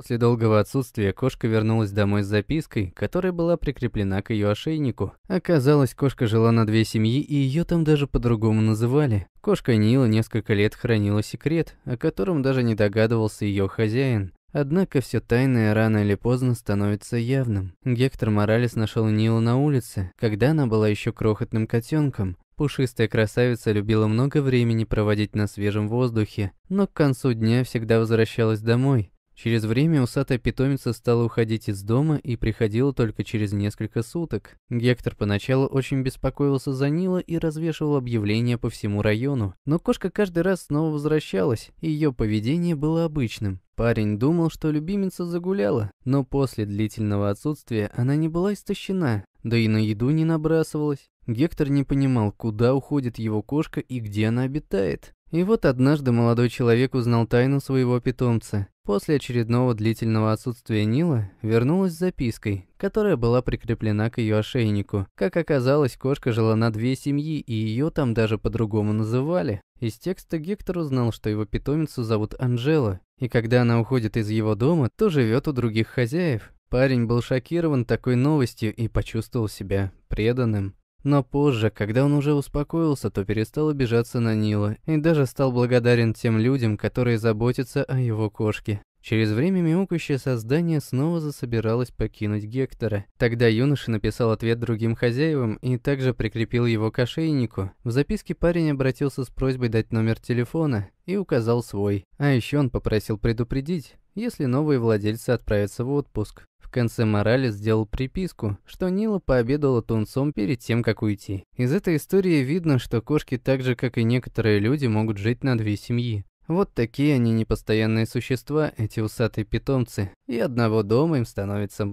После долгого отсутствия кошка вернулась домой с запиской, которая была прикреплена к ее ошейнику. Оказалось, кошка жила на две семьи, и ее там даже по-другому называли. Кошка Нила несколько лет хранила секрет, о котором даже не догадывался ее хозяин. Однако все тайное рано или поздно становится явным. Гектор Моралес нашел Нилу на улице, когда она была еще крохотным котенком. Пушистая красавица любила много времени проводить на свежем воздухе, но к концу дня всегда возвращалась домой. Через время усатая питомица стала уходить из дома и приходила только через несколько суток. Гектор поначалу очень беспокоился за Нила и развешивал объявления по всему району, но кошка каждый раз снова возвращалась, и ее поведение было обычным. Парень думал, что любимица загуляла, но после длительного отсутствия она не была истощена, да и на еду не набрасывалась. Гектор не понимал, куда уходит его кошка и где она обитает. И вот однажды молодой человек узнал тайну своего питомца. После очередного длительного отсутствия Нила вернулась с запиской, которая была прикреплена к ее ошейнику. Как оказалось, кошка жила на две семьи, и ее там даже по-другому называли. Из текста Гектор узнал, что его питомицу зовут Анжела, и когда она уходит из его дома, то живет у других хозяев. Парень был шокирован такой новостью и почувствовал себя преданным. Но позже, когда он уже успокоился, то перестал обижаться на Нила и даже стал благодарен тем людям, которые заботятся о его кошке. Через время мяукающее создание снова засобиралось покинуть Гектора. Тогда юноша написал ответ другим хозяевам и также прикрепил его к ошейнику. В записке парень обратился с просьбой дать номер телефона и указал свой. А еще он попросил предупредить, если новые владельцы отправятся в отпуск конце Моралес сделал приписку, что Нила пообедала тунцом перед тем, как уйти. Из этой истории видно, что кошки так же, как и некоторые люди, могут жить на две семьи. Вот такие они непостоянные существа, эти усатые питомцы, и одного дома им становится